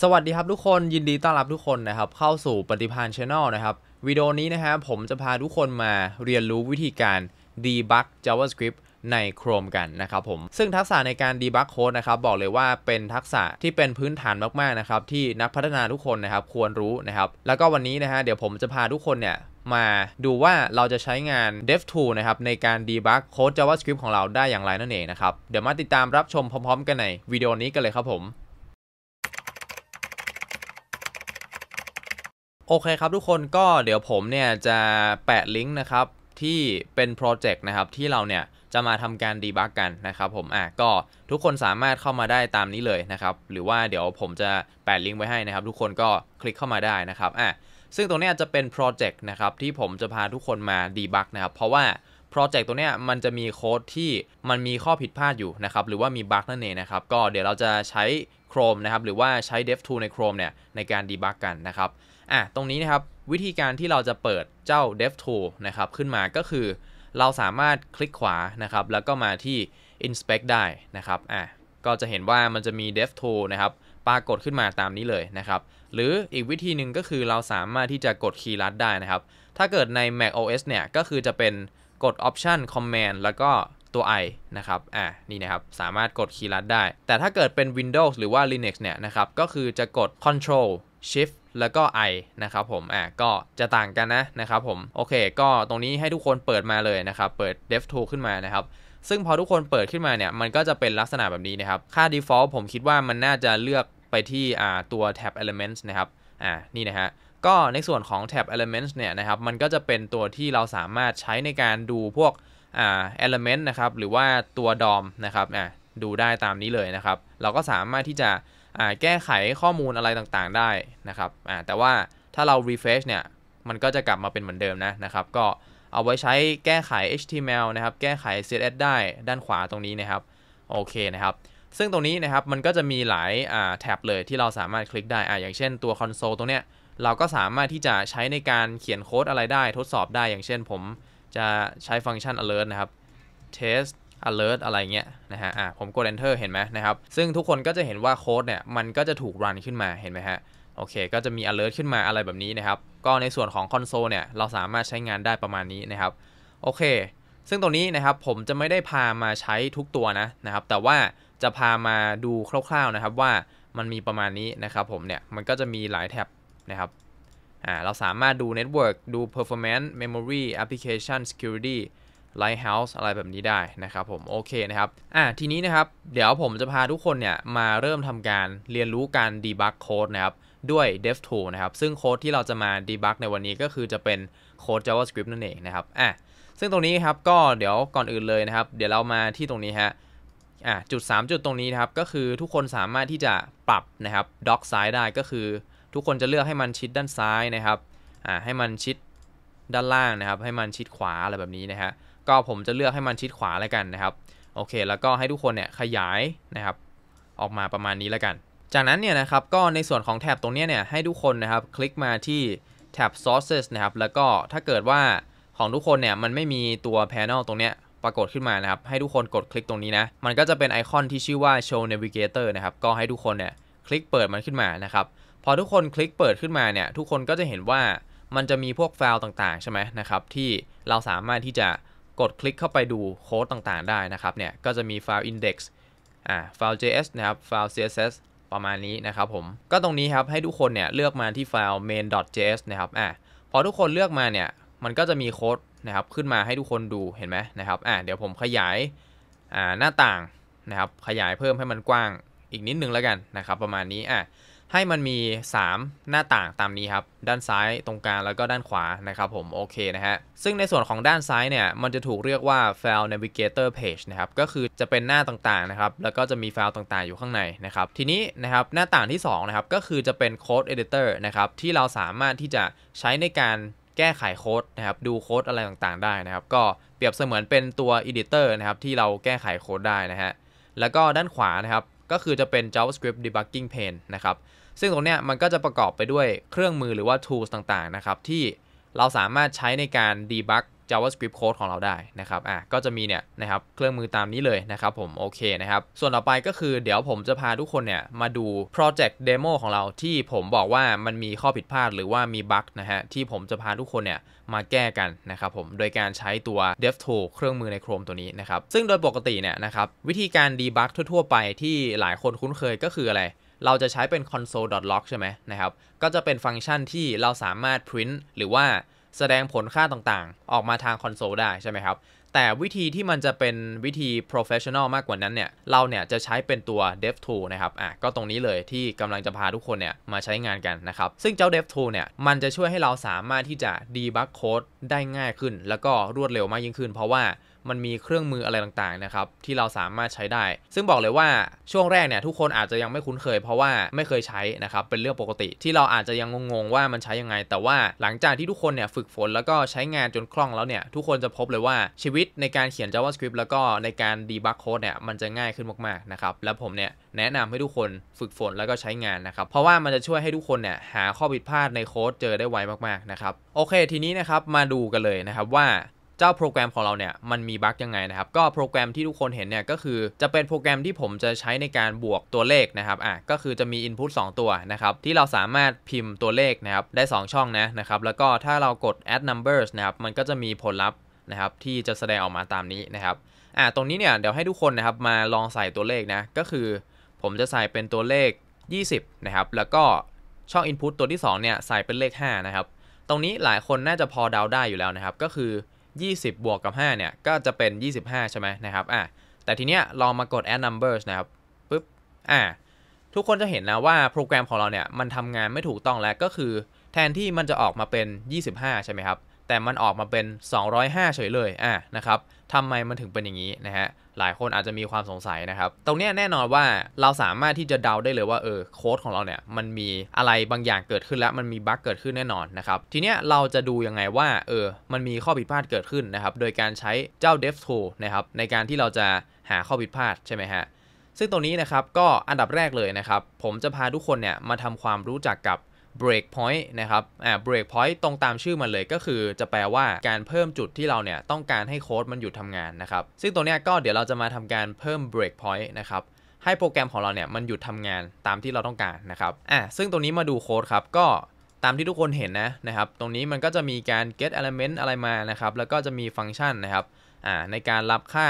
สวัสดีครับทุกคนยินดีต้อนรับทุกคนนะครับ เข้าสู่ปฏิพานชา n e l นะครับ วิดีโอนี้นะฮะ ผมจะพาทุกคนมาเรียนรู้วิธีการดีบัก JavaScript ใน Chrome กันนะครับผม ซึ่งทักษะในการดีบักโค้ดนะครับ บอกเลยว่าเป็นทักษะที่เป็นพื้นฐานมากๆนะครับที่นักพัฒนาทุกคนนะครับ ควรรู้นะครับ แล้วก็วันนี้นะฮะ เดี๋ยวผมจะพาทุกคนเนี่ยมาดูว่าเราจะใช้งาน DevTool นะครับในการดีบักโค้ด JavaScript ของเราได้อย่างไรนั่นเองนะครับเดี๋ยวมาติดตามรับชมพร้อมๆ กันในวิดีโอนี้กันเลยครับผมโอเคครับทุกคนก็เดี๋ยวผมเนี่ยจะแปะลิงก์นะครับที่เป็นโปรเจกต์นะครับ ที่เราเนี่ย จะมาทำการดีบักกันนะครับผมอ่ะก็ทุกคนสามารถเข้ามาได้ตามนี้เลยนะครับหรือว่าเดี๋ยวผมจะแปะลิงก์ไว้ให้นะครับ ทุกคนก็คลิกเข้ามาได้นะครับอ่ะซึ่งตรงนี้จะเป็นโปรเจกต์นะครับที่ผมจะพาทุกคนมาดีบักนะครับ เพราะว่าโปรเจกต์ตัวเนี้ยมันจะมีโค้ดที่มันมีข้อผิดพลาดอยู่นะครับหรือว่ามีบั๊กนั่นเองนะครับ ก็เดี๋ยวเราจะใช้ Chrome นะครับหรือว่าใช้ d e v l ใน Chrome เนี่ยในการดีบักกันนะครับอ่ะตรงนี้ นะครับ วิธีการที่เราจะเปิดเจ้า dev tool นะครับขึ้นมาก็คือ เราสามารถคลิกขวานะครับ แล้วก็มาที่ inspect ได้ นะครับอ่ะก็จะเห็นว่ามันจะมี dev tool นะครับปรากฏขึ้นมาตามนี้เลยนะครับ หรืออีกวิธีหนึ่งก็คือเราสามารถที่จะกดคีย์ลัดได้นะครับ ถ้าเกิดใน mac os เนี่ยก็คือจะเป็นกด option command แล้วก็ตัว i นะครับอ่ะนี่นะครับ สามารถกดคีย์ลัดได้แต่ถ้าเกิดเป็น Windows หรือว่า Linux เนี่ยนะครับก็คือจะกด Control Shift แล้วก็ i นะครับผม อ่ะก็จะต่างกันนะ นะครับ ผม โอเค ก็ตรงนี้ให้ทุกคนเปิดมาเลยนะครับ เปิด dev tool ขึ้นมานะครับ ซึ่งพอทุกคนเปิดขึ้นมาเนี่ย มันก็จะเป็นลักษณะแบบนี้นะครับ ค่า default ผมคิดว่ามันน่าจะเลือกไปที่ อ่า ตัว tab elements นะครับ อ่า นี่นะฮะ ก็ในส่วนของ tab elements เนี่ยนะครับ มันก็จะเป็นตัวที่เราสามารถใช้ในการดูพวก อ่า element นะครับ หรือว่าตัว DOM นะครับ อ่าดูได้ตามนี้เลยนะครับ เราก็สามารถที่จะแก้ไขข้อมูลอะไรต่างๆได้นะครับแต่ว่าถ้าเรา refresh เนี่ย มันก็จะกลับมาเป็นเหมือนเดิมนะนะครับ ก็เอาไว้ใช้แก้ไข HTML นะครับ แก้ไข CSS ได้ด้านขวาตรงนี้นะครับ โอเคนะครับ ซึ่งตรงนี้นะครับ มันก็จะมีหลายแท็บเลยที่เราสามารถคลิกได้ออย่างเช่นตัวคอนโซลตรงเนี้ย เราก็สามารถที่จะใช้ในการเขียนโค้ดอะไรได้ ทดสอบได้ อย่างเช่นผม จะใช้ฟังก์ชัน alert นะครับ test alert อะไรเงี้ยนะฮะ อ่ะผมกด enter เห็นไหมนะครับ ซึ่งทุกคนก็จะเห็นว่าโค้ดเนี่ย มันก็จะถูกรันขึ้นมา เห็นไหมฮะ โอเค ก็จะมี alert ขึ้นมาอะไรแบบนี้นะครับ ก็ในส่วนของคอนโซลเนี่ย เราสามารถใช้งานได้ประมาณนี้นะครับ โอเค ซึ่งตรงนี้นะครับ ผมจะไม่ได้พามาใช้ทุกตัวนะนะครับ แต่ว่าจะพามาดูคร่าวๆนะครับว่า มันมีประมาณนี้นะครับ ผมเนี่ย มันก็จะมีหลายแท็บนะครับ อ่า เราสามารถดู Network ดู Performance Memory Application Security Lighthouse อะไรแบบนี้ได้นะครับ ผมโอเคนะครับอ่ะทีนี้นะครับ เดี๋ยวผมจะพาทุกคนเนี่ยมาเริ่มทำการเรียนรู้การ debug code นะครับด้วย DevTool นะครับ ซึ่งโค้ดที่เราจะมา debug ในวันนี้ก็คือจะเป็นโค้ด JavaScript นั่นเองนะครับอ่ะซึ่งตรงนี้ครับก็เดี๋ยวก่อนอื่นเลยนะครับ เดี๋ยวเรามาที่ตรงนี้ฮะอ่ะ จุด 3 จุดตรงนี้นะครับ ก็คือทุกคนสามารถที่จะปรับนะครับด็อกซ้ายได้ก็คือทุกคนจะเลือกให้มันชิดด้านซ้ายนะครับอ่ะให้มันชิดด้านล่างนะครับ ให้มันชิดขวาอะไรแบบนี้นะฮะก็ผมจะเลือกให้มันชิดขวาแล้วกันนะครับโอเค แล้วก็ให้ทุกคนเนี่ยขยายนะครับ ออกมาประมาณนี้แล้วกัน จากนั้นเนี่ยนะครับก็ในส่วนของแท็บตรงนี้เนี่ย ให้ทุกคนนะครับคลิกมาที่แท็บ sources นะครับแล้วก็ ถ้าเกิดว่าของทุกคน เนี่ยมันไม่มีตัว panel ตรงเนี้ยปรากฏขึ้นมานะครับ ให้ทุกคนกดคลิกตรงนี้ นะมันก็จะเป็นไอคอนที่ชื่อว่า show navigator นะครับก็ให้ทุกคนเนี่ยคลิกเปิดมันขึ้นมานะครับพอทุกคนคลิกเปิดขึ้นมาเนี่ย ทุกคนก็จะเห็นว่ามันจะมีพวกไฟล์ต่าง ๆ ใช่ไหมนะครับที่เราสามารถที่จะกดคลิกเข้าไปดูโค้ดต่างๆ ได้นะครับเนี่ยก็จะมีไฟล์ index อ่าไฟล์ js นะครับไฟล์ css ประมาณนี้นะครับผมก็ตรงนี้ครับให้ทุกคนเนี่ยเลือกมาที่ไฟล์ main.js นะครับอ่าพอทุกคนเลือกมาเนี่ยมันก็จะมีโค้ดนะครับ ขึ้นมาให้ทุกคนดูเห็นไหมนะครับอ่าเดี๋ยวผมขยายอ่าหน้าต่างนะครับขยายเพิ่มให้มันกว้างอีกนิดนึงแล้วกันนะครับ ประมาณนี้อ่าให้มันมี 3 หน้าต่างตามนี้ครับ ด้านซ้ายตรงกลางแล้วก็ด้านขวานะครับผม โอเคนะฮะซึ่งในส่วนของด้านซ้ายเนี่ยมันจะถูกเรียกว่า file navigator page นะครับก็คือจะเป็นหน้าต่างๆนะครับ แล้วก็จะมีไฟล์ต่างๆอยู่ข้างในนะครับ ทีนี้นะครับหน้าต่างที่2นะครับก็คือจะเป็น code editor นะครับที่เราสามารถที่จะใช้ในการแก้ไขโค้ดนะครับ ดูโค้ดอะไรต่างๆ ได้นะครับ ก็เปรียบเสมือนเป็นตัว editor นะครับที่เราแก้ไขโค้ดได้นะฮะแล้วก็ด้านขวานะครับก็คือจะเป็น JavaScript debugging pane นะครับซึ่งตรงเนี้ยมันก็จะประกอบไปด้วยเครื่องมือหรือว่า tools ต่าง ๆ นะครับ ที่เราสามารถใช้ในการ debug JavaScript code ของเราได้นะครับอ่ะก็จะมีเนี่ยนะครับเครื่องมือตามนี้เลยนะครับผม โอเคนะครับ ส่วนต่อไปก็คือเดี๋ยวผมจะพาทุกคนเนี่ยมาดู project demo ของเราที่ผมบอกว่ามันมีข้อผิดพลาดหรือว่ามีบั๊กนะฮะ ที่ผมจะพาทุกคนเนี่ยมาแก้กันนะครับผม โดยการใช้ตัว DevTool เครื่องมือใน Chrome ตัวนี้นะครับซึ่งโดยปกติเนี่ยนะครับวิธีการ debug ทั่ว ๆ ไปที่หลายคนคุ้นเคยก็คืออะไรเราจะใช้เป็น console.log ใช่ไหมนะครับ ก็จะเป็นฟังก์ชันที่เราสามารถ print หรือว่าแสดงผลค่าต่างๆ ออกมาทางคอนโซลได้ใช่ไหมครับ แต่วิธีที่มันจะเป็นวิธี professional มากกว่านั้นเนี่ย เราเนี่ยจะใช้เป็นตัว dev tool นะครับ อ่ะ ก็ตรงนี้เลยที่กำลังจะพาทุกคนเนี่ย มาใช้งานกันนะครับ ซึ่งเจ้า dev tool เนี่ย มันจะช่วยให้เราสามารถที่จะ debug code ได้ง่ายขึ้น แล้วก็รวดเร็วมากยิ่งขึ้นเพราะว่ามันมีเครื่องมืออะไรต่าง ๆ นะครับ ที่เราสามารถใช้ได้ ซึ่งบอกเลยว่าช่วงแรกเนี่ยทุกคนอาจจะยังไม่คุ้นเคย เพราะว่าไม่เคยใช้นะครับเป็นเรื่องปกติที่เราอาจจะยังงงๆว่ามันใช้ยังไง แต่ว่าหลังจากที่ทุกคนเนี่ยฝึกฝนแล้วก็ใช้งานจนคล่องแล้วเนี่ย ทุกคนจะพบเลยว่าชีวิตในการเขียน JavaScript แล้วก็ในการดีบักโค้ดเนี่ยมันจะง่ายขึ้นมากๆนะครับและผมเนี่ยแนะนำให้ทุกคนฝึกฝนแล้วก็ใช้งานนะครับเพราะว่ามันจะช่วยให้ทุกคนเนี่ยหาข้อผิดพลาดในโค้ดเจอได้ไวมากๆนะครับโอเคทีนี้นะครับมาดูกันเลยนะครับว่าเจ้าโปรแกรมของเราเนี่ยมันมีบั๊กยังไงนะครับ ก็โปรแกรมที่ทุกคนเห็นเนี่ยก็คือจะเป็นโปรแกรมที่ผมจะใช้ในการบวกตัวเลขนะครับอ่ะก็คือจะมี Input 2 ตัวนะครับที่เราสามารถพิมพ์ตัวเลขนะครับได้ 2 ช่องนะนะครับ แล้วก็ถ้าเรากด add numbers นะครับมันก็จะมีผลลัพธ์นะครับ ที่จะแสดงออกมาตามนี้นะครับอ่ะตรงนี้เนี่ยเดี๋ยวให้ทุกคนนะครับมาลองใส่ตัวเลขนะก็คือผม จะใส่เป็นตัวเลข 20 นะครับ แล้วก็ ช่อง Input ตัวที่ 2 เนี่ย ใส่ เป็นเลข 5 นะครับ ตรงนี้หลายคน น่าจะพอเดาได้อยู่แล้วนะครับ ก็คือ 20 บวกกับ 5 เนี่ยก็จะเป็น 25 ใช่ไหมนะ ครับ อ่ะ แต่ที เนี้ย ลอง มากด add numbers นะครับปึ๊บ อ่ะทุกคนจะเห็น นะ ว่าโปรแกรมของเราเนี่ยมันทำงานไม่ถูกต้องแล้ว ก็คือ แทนที่มันจะออกมาเป็น 25 ใช่ไหมครับ แต่มันออกมาเป็น 205 เฉยเลยอ่ะนะครับทำไมมันถึงเป็นอย่างนี้นะฮะ หลายคนอาจจะมีความสงสัยนะครับ ตรงนี้แน่นอนว่าเราสามารถที่จะเดาได้เลยว่าเออโค้ดของเราเนี่ย มันมีอะไรบางอย่างเกิดขึ้นแล้ว มันมีบั๊กเกิดขึ้นแน่นอนนะครับ ทีเนี้ยเราจะดูยังไงว่าเออ มันมีข้อผิดพลาดเกิดขึ้นนะครับ โดยการใช้เจ้า dev tool นะครับในการที่เราจะหาข้อผิดพลาดใช่ไหมฮะ ซึ่งตรงนี้นะครับก็อันดับแรกเลยนะครับ ผมจะพาทุกคนเนี่ยมาทำความรู้จักกับ break point นะครับ อ่า break point ตรงตามชื่อมันเลยก็คือจะแปลว่าการเพิ่มจุดที่เราเนี่ยต้องการให้โค้ดมันหยุดทำงานนะครับ ซึ่งตัวเนี้ยก็เดี๋ยวเราจะมาทำการเพิ่ม break point นะครับให้โปรแกรมของเราเนี่ยมันหยุดทำงานตามที่เราต้องการนะครับ อ่าซึ่งตรงนี้มาดูโค้ดครับ ก็ตามที่ทุกคนเห็นนะนะครับ ตรงนี้มันก็จะมีการ get element อะไรมานะครับ แล้วก็จะมีฟังก์ชันนะครับ อ่า ในการรับค่า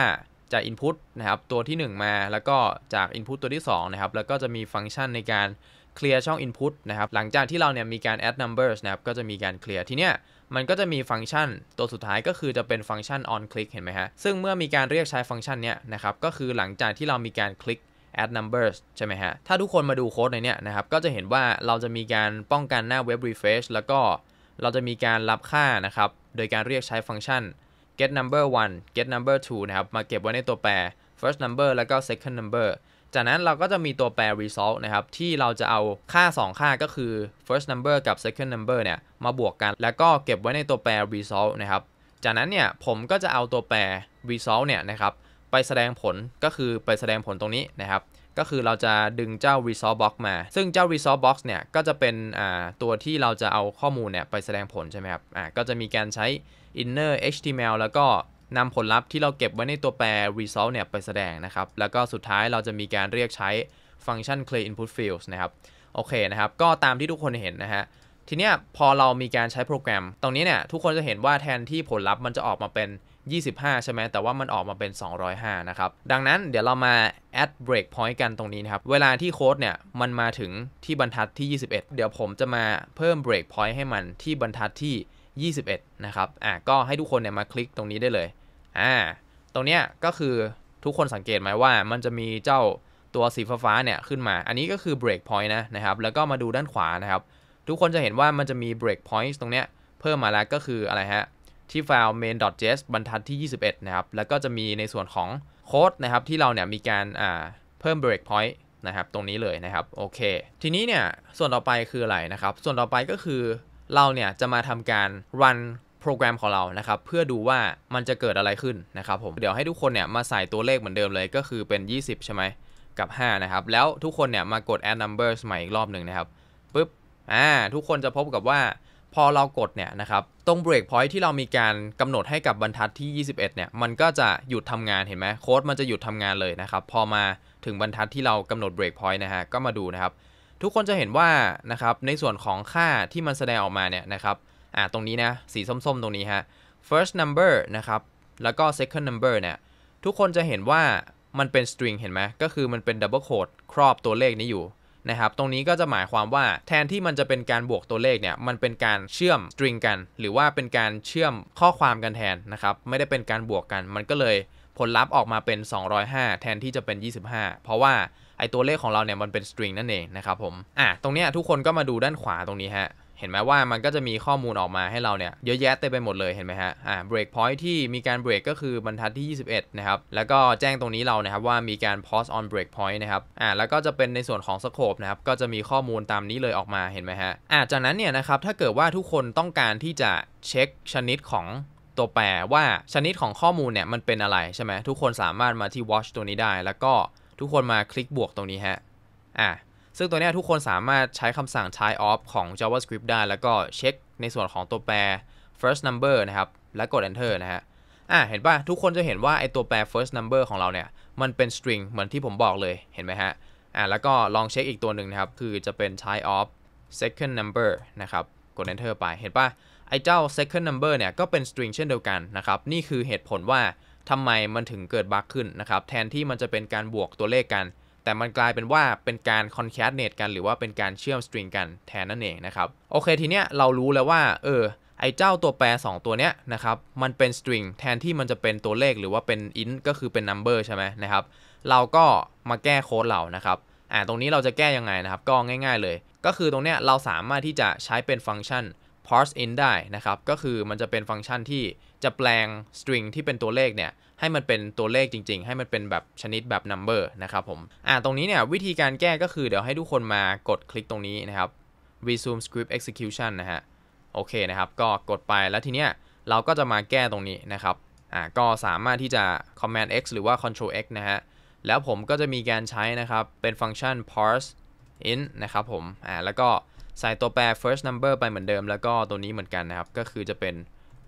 จาก input นะครับตัวที่ 1 มา แล้วก็จาก input ตัวที่2นะครับ แล้วก็จะมีฟังก์ชันในการเคลียร์ช่อง input นะครับหลังจากที่เราเนี่ยมีการ add numbers นะครับก็จะมีการเคลียร์ทีเนี้ย มันก็จะมีฟังก์ชัน ตัวสุดท้ายก็คือจะเป็นฟังก์ชัน on click เห็นไหมฮะซึ่งเมื่อมีการเรียกใช้ฟังก์ชันเนี้ยนะครับก็คือหลังจากที่เรามีการคลิก add numbers ใช่ไหมฮะถ้าทุกคนมาดูโค้ดในเนี้ยนะครับก็จะเห็นว่าเราจะมีการป้องกันหน้า web refresh แล้วก็ เราจะมีการรับค่านะครับโดยการเรียกใช้ฟังก์ชัน get number 1 get number 2นะครับมาเก็บไว้ในตัวแปร first number แล้วก็ second number จากนั้นเราก็จะมีตัวแปร result นะครับที่เราจะเอาค่า 2 ค่าก็คือ first number กับ second number เนี่ยมาบวกกัน แล้วก็เก็บไว้ในตัวแปร result นะครับจากนั้นเนี่ยผมก็จะเอาตัวแปร result เนี่ยนะครับไปแสดงผลก็คือไปแสดงผลตรงนี้นะครับ ก็คือเราจะดึงเจ้า result box มา ซึ่งเจ้า result box เนี่ยก็จะเป็นตัวที่เราจะเอาข้อมูลเนี่ยไปแสดงผลใช่ไหมครับก็จะมีการใช้ inner html แล้วก็นำผลลัพธ์ที่เราเก็บไว้ในตัวแปร result เนี่ยไปแสดงนะครับ แล้วก็สุดท้ายเราจะมีการเรียกใช้ฟังก์ชัน clear input fields นะครับ โอเคนะครับ ก็ตามที่ทุกคนเห็นนะฮะ ทีเนี้ยพอเรามีการใช้โปรแกรมตรงนี้เนี่ยทุกคนจะเห็นว่าแทนที่ผลลัพธ์มันจะออกมาเป็น 25 ใช่ไหม แต่ว่ามันออกมาเป็น 205 นะครับ ดังนั้นเดี๋ยวเรามา add breakpoint กันตรงนี้นะครับ เวลาที่โค้ดเนี่ยมันมาถึงที่บรรทัดที่ 21 เดี๋ยวผมจะมาเพิ่ม breakpoint ให้มันที่บรรทัดที่ 21นะครับ อ่ะก็ให้ทุกคนเนี่ยมาคลิกตรงนี้ได้เลยอ่า ตรงเนี้ยก็คือทุกคนสังเกตไหมว่ามันจะมีเจ้าตัวสีฟ้าเนี่ย ขึ้นมาอันนี้ก็คือ break point นะนะครับ แล้วก็มาดูด้านขวานะครับ ทุกคนจะเห็นว่ามันจะมี break point ตรงเนี้ยเพิ่มมาแล้วก็คืออะไรฮะที่ file main.js บรรทัดที่21นะครับ แล้วก็จะมีในส่วนของโค้ดนะครับที่เราเนี่ยมีการอ่าเพิ่ม break point นะครับ ตรงนี้เลยนะครับ โอเค ทีนี้เนี่ยส่วนต่อไปคืออะไรนะครับส่วนต่อไปก็คือเราเนี่ยจะมาทำการ run โปรแกรมของเรานะครับเพื่อดูว่ามันจะเกิดอะไรขึ้นนะครับผมเดี๋ยวให้ทุกคนเนี่ยมาใส่ตัวเลขเหมือนเดิมเลยก็คือเป็น 20 ใช่ไหมกับ 5 นะครับแล้วทุกคนเนี่ยมากด add numbers ใหม่อีกรอบหนึ่งนะครับปุ๊บอ่าทุกคนจะพบกับว่าพอเรากดเนี่ยนะครับตรง break point ที่เรามีการกำหนดให้กับบรรทัดที่ 21 เนี่ย มันก็จะหยุดทำงานเห็นไหมโค้ดมันจะหยุดทำงานเลยนะครับ พอมาถึงบรรทัดที่เรากำหนด break point นะฮะก็มาดูนะครับ ทุกคนจะเห็นว่านะครับในส่วนของค่าที่มันแสดงออกมาเนี่ยนะครับอ่าตรงนี้ นะสีส้มๆตรงนี้ ฮะ first number นะครับแล้วก็ second number เนี่ยทุกคนจะเห็นว่ามันเป็น string เห็นไหมก็คือมันเป็น double quote ครอบตัวเลขนี้อยู่ นะครับ ตรงนี้ก็จะหมายความว่าแทนที่มันจะเป็นการบวกตัวเลขเนี่ยมันเป็นการเชื่อม string กัน หรือว่าเป็นการเชื่อมข้อความกันแทนนะครับไม่ได้เป็นการบวกกันมันก็เลยผลลัพธ์ออกมาเป็น 205 แทนที่จะเป็น 25 เพราะว่าไอตัวเลขของเราเนี่ยมันเป็น string นั่นเองนะครับผมอ่ะตรงเนี้ยทุกคนก็มาดูด้านขวาตรงนี้ฮะเห็นไหมว่ามันก็จะมีข้อมูลออกมาให้เราเนี่ยเยอะแยะเต็มไปหมดเลยเห็นไหมฮะอ่าเบรกพอยท์ที่มีการเบรกก็คือบรรทัดที่ 21 นะครับ แล้วก็แจ้งตรงนี้เรานะครับว่ามีการ pause on break point นะครับอ่าแล้วก็จะเป็นในส่วนของสโคปนะครับ ก็จะมีข้อมูลตามนี้เลยออกมาเห็นไหมฮะอ่าจากนั้นเนี่ยนะครับถ้าเกิดว่าทุกคนต้องการที่จะเช็คชนิดของตัวแปร ว่าชนิดของข้อมูลเนี่ยมันเป็นอะไรใช่ไหมทุกคนสามารถมาที่ watch ตัวนี้ได้ แล้วก็ทุกคนมาคลิกบวกตรงนี้ฮะอ่าซึ่งตัวนี้ทุกคนสามารถใช้คำสั่ง type of ของ JavaScript ได้ แล้วก็เช็คในส่วนของตัวแปร first number นะครับ แล้วกด enter นะฮะอ่ะเห็นป่ะ ทุกคนจะเห็นว่า ไอตัวแปร first number ของเราเนี่ย มันเป็น string เหมือนที่ผมบอกเลยเห็นไหมฮะอ่ะแล้วก็ลองเช็คอีกตัวหนึ่งนะครับ คือจะเป็น type of second number นะครับ กด enter ไป เห็นป่ะ ไอเจ้า second number เนี่ยก็เป็น string เช่นเดียวกันนะครับนี่คือเหตุผลว่าทำไมมันถึงเกิดบั๊กขึ้นนะครับแทนที่มันจะเป็นการบวกตัวเลขกันแต่มันกลายเป็นว่าเป็นการคอนแคทเนตกันหรือว่าเป็นการเชื่อมสตริงกันแทนนั่นเองนะครับโอเคทีเนี้ยเรารู้แล้วว่าเออไอเจ้าตัวแปร2 ตัวเนี้ยนะครับมันเป็นสตริงแทนที่มันจะเป็นตัวเลขหรือว่าเป็นอินก็คือเป็นนัมเบอร์ใช่ไหมนะครับเราก็มาแก้โค้ดเรานะครับอ่าตรงนี้เราจะแก้ยังไงนะครับ ก็ง่าย ๆเลย ก็คือตรงเนี้ยเราสามารถที่จะใช้เป็นฟังก์ชัน parse in ได้นะครับ ก็คือมันจะเป็นฟังก์ชันที่จะแปลงสตริงที่เป็นตัวเลขเนี่ยให้มันเป็นตัวเลขจริงๆ ให้มันเป็นแบบชนิดแบบ number นะครับผม อ่า ตรงนี้เนี่ยวิธีการแก้ก็คือเดี๋ยวให้ทุกคนมากดคลิกตรงนี้นะครับ resume script execution นะฮะ โอเคนะครับ ก็กดไปแล้วทีเนี้ยเราก็จะมาแก้ตรงนี้นะครับ อ่า ก็สามารถที่จะ command x หรือว่า control x นะฮะ แล้วผมก็จะมีการใช้นะครับเป็นฟังก์ชัน parse int นะครับผม อ่า แล้วก็ใส่ตัวแปร first number ไปเหมือนเดิม แล้วก็ตัวนี้เหมือนกันนะครับ ก็คือจะเป็น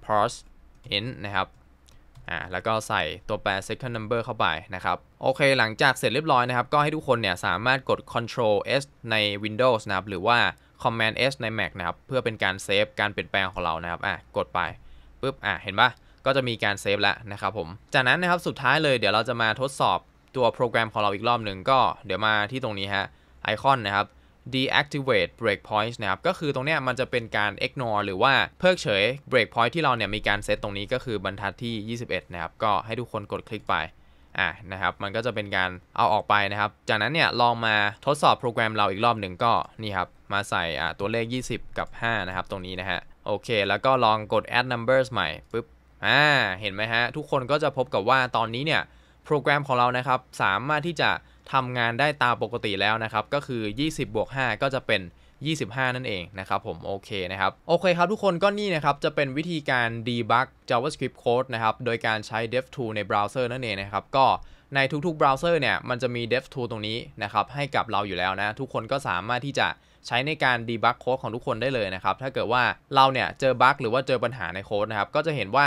parse int นะครับอ่าแล้วก็ใส่ตัวแปร second number เข้าไปนะครับ โอเค หลังจากเสร็จเรียบร้อยนะครับ ก็ให้ทุกคนเนี่ยสามารถกด control s ใน windows นะครับ หรือว่า command s ใน mac นะครับ เพื่อเป็นการเซฟการเปลี่ยนแปลงของเรานะครับ อ่ะ กดไปปุ๊บอ่ะ เห็นปะก็จะมีการเซฟแล้วนะครับผม จากนั้นนะครับสุดท้ายเลยเดี๋ยวเราจะมาทดสอบตัวโปรแกรมของเราอีกรอบหนึ่งก็เดี๋ยวมาที่ตรงนี้ฮะไอคอนนะครับ deactivate breakpoint นะครับ ก็คือตรงเนี้ยมันจะเป็นการ ignore หรือว่าเพิกเฉย breakpoint ที่เราเนี่ยมีการเซตตรงนี้ก็คือบรรทัดที่ 21 นะครับ ก็ให้ทุกคนกดคลิกไป อ่ะนะครับมันก็จะเป็นการเอาออกไปนะครับ จากนั้นเนี่ยลองมาทดสอบโปรแกรมเราอีกรอบหนึ่งก็นี่ครับ มาใส่อ่าตัวเลข 20 กับ 5 นะครับตรงนี้นะฮะโอเคแล้วก็ลองกด add numbers ใหม่ปุ๊บอ่าเห็นไหมฮะทุกคนก็จะพบกับว่าตอนนี้เนี่ยโปรแกรมของเรานะครับสามารถที่จะทำงานได้ตามปกติแล้วนะครับก็คือ 20บวก5 ก็จะเป็น 25 นั่นเองนะครับผมโอเคนะครับ โอเคครับทุกคนก็นี่นะครับจะเป็นวิธีการ debug JavaScript code นะครับโดยการใช้ d e v t o o l ในเบราว์เซอร์นั่นเองนะครับก็ในทุกๆเบราว์เซอร์เนี่ยมันจะมี d e v t o o l ตรงนี้นะครับให้กับเราอยู่แล้วนะ ทุกคนก็สามารถที่จะใช้ในการดีบั g โค้ดของทุกคนได้เลยนะครับถ้าเกิดว่าเราเนี่ยเจอบั๊กหรือว่าเจอปัญหาในโค้ดนะครับ ก็จะเห็นว่า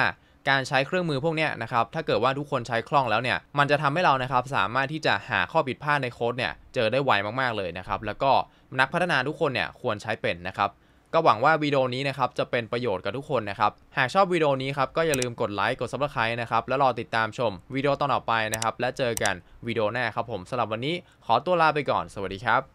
การใช้เครื่องมือพวกนี้นะครับ ถ้าเกิดว่าทุกคนใช้คล่องแล้วเนี่ย มันจะทำให้เรานะครับ สามารถที่จะหาข้อผิดพลาดในโค้ดเนี่ย เจอได้ไวมากๆเลยนะครับ แล้วก็นักพัฒนาทุกคนเนี่ย ควรใช้เป็นนะครับ ก็หวังว่าวิดีโอนี้นะครับ จะเป็นประโยชน์กับทุกคนนะครับ หากชอบวิดีโอนี้ครับ ก็อย่าลืมกดไลค์ กดซับสไครต์นะครับ แล้วรอติดตามชมวิดีโอตอนต่อไปนะครับ และเจอกันวิดีโอหน้าครับผมสำหรับวันนี้ขอตัวลาไปก่อน สวัสดีครับ